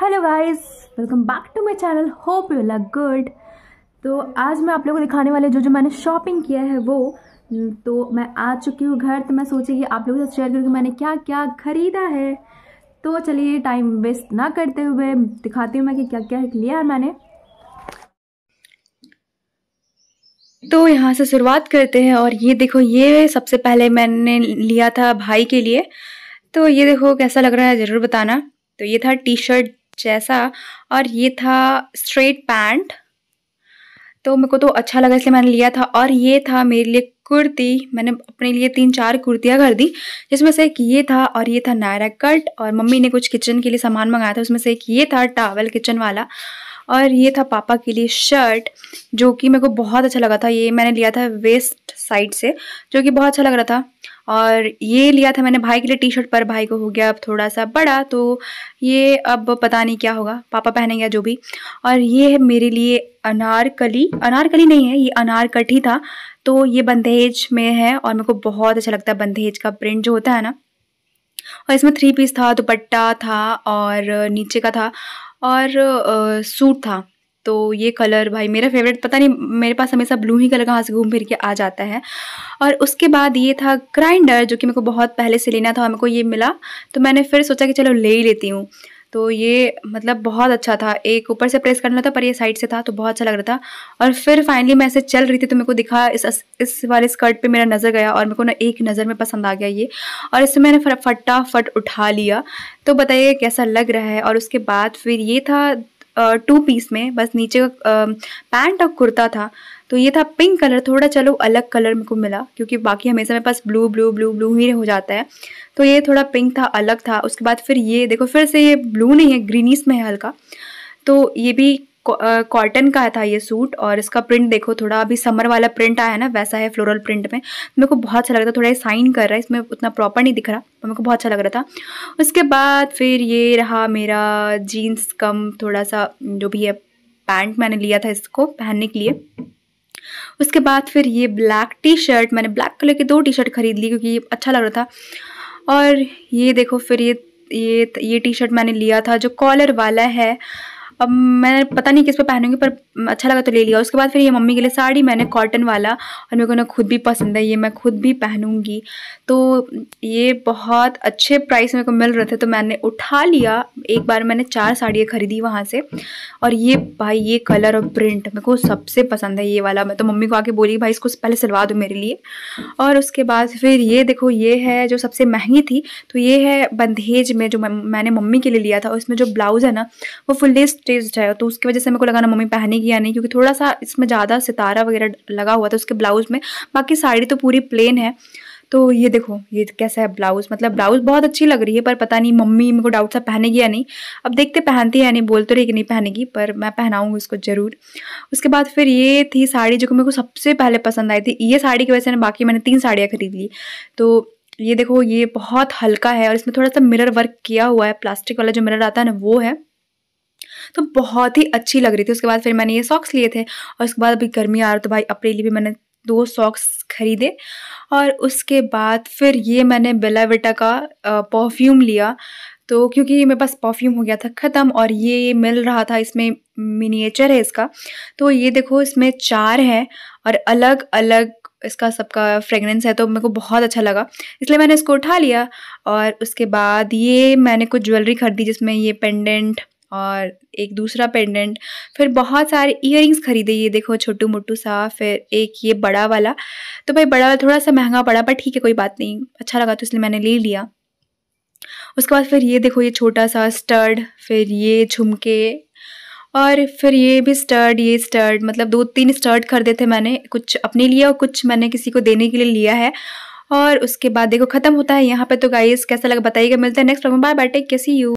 hello guys welcome back to my channel hope you luck good तो आज मैं आप लोगों को दिखाने वाले जो जो मैंने शॉपिंग किया है वो हम्म, तो मैं आ चुकी हूँ घर तो मैं सोची कि आप लोगों के साथ शेयर करूँ कि मैंने क्या क्या खरीदा है तो चलिए टाइम वेस्ट ना करते हुए दिखाती हूँ मैं कि क्या क्या लिया है मैंने तो यहाँ से शुरुआत करते हैं और ये देखो ये सबसे पहले मैंने लिया था भाई के लिए तो ये देखो कैसा लग रहा है ज़रूर बताना तो ये था टी शर्ट जैसा और ये था स्ट्रेट पैंट तो मेरे को तो अच्छा लगा इसलिए मैंने लिया था और ये था मेरे लिए कुर्ती मैंने अपने लिए तीन चार कुर्तियाँ कर दी जिसमें से एक ये था और ये था नायरा कट और मम्मी ने कुछ किचन के लिए सामान मंगाया था उसमें से एक ये था टावल किचन वाला और ये था पापा के लिए शर्ट जो कि मेरे को बहुत अच्छा लगा था ये मैंने लिया था वेस्ट साइड से जो कि बहुत अच्छा लग रहा था और ये लिया था मैंने भाई के लिए टी शर्ट पर भाई को हो गया अब थोड़ा सा बड़ा तो ये अब पता नहीं क्या होगा पापा पहनेंगे जो भी और ये है मेरे लिए अनारकली अनारकली नहीं है ये अनारकठी था तो ये बंदेज में है और मेरे को बहुत अच्छा लगता है बंदेज का प्रिंट जो होता है ना और इसमें थ्री पीस था दुपट्टा था और नीचे का था और सूट था तो ये कलर भाई मेरा फेवरेट पता नहीं मेरे पास हमेशा ब्लू ही कलर कहाँ से घूम फिर के आ जाता है और उसके बाद ये था ग्राइंडर जो कि मेरे को बहुत पहले से लेना था और मेरे को ये मिला तो मैंने फिर सोचा कि चलो ले ही लेती हूँ तो ये मतलब बहुत अच्छा था एक ऊपर से प्रेस करना था पर ये साइड से था तो बहुत अच्छा लग रहा था और फिर फाइनली मैं ऐसे चल रही थी तो मेरे को दिखा इस इस वाले स्कर्ट पे मेरा नज़र गया और मेरे को ना एक नज़र में पसंद आ गया ये और इससे मैंने फटाफट उठा लिया तो बताइए कैसा लग रहा है और उसके बाद फिर ये था टू पीस में बस नीचे का पैंट और कुर्ता था तो ये था पिंक कलर थोड़ा चलो अलग कलर मेरे को मिला क्योंकि बाकी हमेशा मेरे पास ब्लू ब्लू ब्लू ब्लू ही हो जाता है तो ये थोड़ा पिंक था अलग था उसके बाद फिर ये देखो फिर से ये ब्लू नहीं है ग्रीनिस में है हल्का तो ये भी कॉटन का था ये सूट और इसका प्रिंट देखो थोड़ा अभी समर वाला प्रिंट आया है ना वैसा है फ्लोरल प्रिंट में मेरे को बहुत अच्छा लग रहा था थोड़ा साइन कर रहा है इसमें उतना प्रॉपर नहीं दिख रहा तो मेरे को बहुत अच्छा लग रहा था उसके बाद फिर ये रहा मेरा जीन्स कम थोड़ा सा जो भी है पैंट मैंने लिया था इसको पहनने के लिए उसके बाद फिर ये ब्लैक टी शर्ट मैंने ब्लैक कलर की दो टी शर्ट खरीद ली क्योंकि अच्छा लग रहा था और ये देखो फिर ये ये ये टी शर्ट मैंने लिया था जो कॉलर वाला है अब मैंने पता नहीं किस पे पहनूंगी पर अच्छा लगा तो ले लिया उसके बाद फिर ये मम्मी के लिए साड़ी मैंने कॉटन वाला और मेरे को ना खुद भी पसंद है ये मैं खुद भी पहनूंगी तो ये बहुत अच्छे प्राइस मेरे को मिल रहे थे तो मैंने उठा लिया एक बार मैंने चार साड़ियाँ खरीदी वहाँ से और ये भाई ये कलर और प्रिंट मेरे को सबसे पसंद है ये वाला मैं तो मम्मी को आके बोली भाई इसको पहले सिलवा दो मेरे लिए और उसके बाद फिर ये देखो ये है जो सबसे महंगी थी तो ये है बंदेज में जो मैंने मम्मी के लिए लिया था उसमें जो ब्लाउज़ है ना वो फुल्ली स्टेज है तो उसकी वजह से मेरे को लगाना मम्मी पहनेगी या नहीं क्योंकि थोड़ा सा इसमें ज़्यादा सितारा वगैरह लगा हुआ था उसके ब्लाउज में बाकी साड़ी तो पूरी प्लेन है तो ये देखो ये कैसा है ब्लाउज मतलब ब्लाउज बहुत अच्छी लग रही है पर पता नहीं मम्मी मेरे को डाउट सा पहनेगी या नहीं अब देखते पहनती है या नहीं बोलते तो रही कि नहीं पहनेगी पर मैं पहनाऊंगी उसको ज़रूर उसके बाद फिर ये थी साड़ी जो कि मेरे को सबसे पहले पसंद आई थी ये साड़ी की वजह से ना बाकी मैंने तीन साड़ियाँ खरीद ली तो ये देखो ये बहुत हल्का है और इसमें थोड़ा सा मिरर वर्क किया हुआ है प्लास्टिक वाला जो मिरर आता है ना वो है तो बहुत ही अच्छी लग रही थी उसके बाद फिर मैंने ये सॉक्स लिए थे और उसके बाद अभी गर्मी आ रही तो भाई अप्रैल भी मैंने दो सॉक्स ख़रीदे और उसके बाद फिर ये मैंने बेलाविटा का परफ्यूम लिया तो क्योंकि मेरे पास परफ्यूम हो गया था ख़त्म और ये मिल रहा था इसमें मिनिएचर है इसका तो ये देखो इसमें चार हैं और अलग अलग इसका सबका फ्रेगरेंस है तो मेरे को बहुत अच्छा लगा इसलिए मैंने इसको उठा लिया और उसके बाद ये मैंने कुछ ज्वेलरी खरीदी जिसमें ये पेंडेंट और एक दूसरा पेंडेंट फिर बहुत सारे इयर खरीदे ये देखो छोटू मोटू सा फिर एक ये बड़ा वाला तो भाई बड़ा वाला थोड़ा सा महंगा पड़ा पर ठीक है कोई बात नहीं अच्छा लगा तो इसलिए मैंने ले लिया उसके बाद फिर ये देखो ये छोटा सा स्टर्ड फिर ये झुमके और फिर ये भी स्टर्ड ये स्टर्ड मतलब दो तीन स्टर्ड खरीदे थे मैंने कुछ अपने लिए और कुछ मैंने किसी को देने के लिए लिया है और उसके बाद देखो ख़त्म होता है यहाँ पे तो गाइस कैसा लगा बताइएगा मिलते हैं नेक्स्ट बाय बाय टेक के सी यू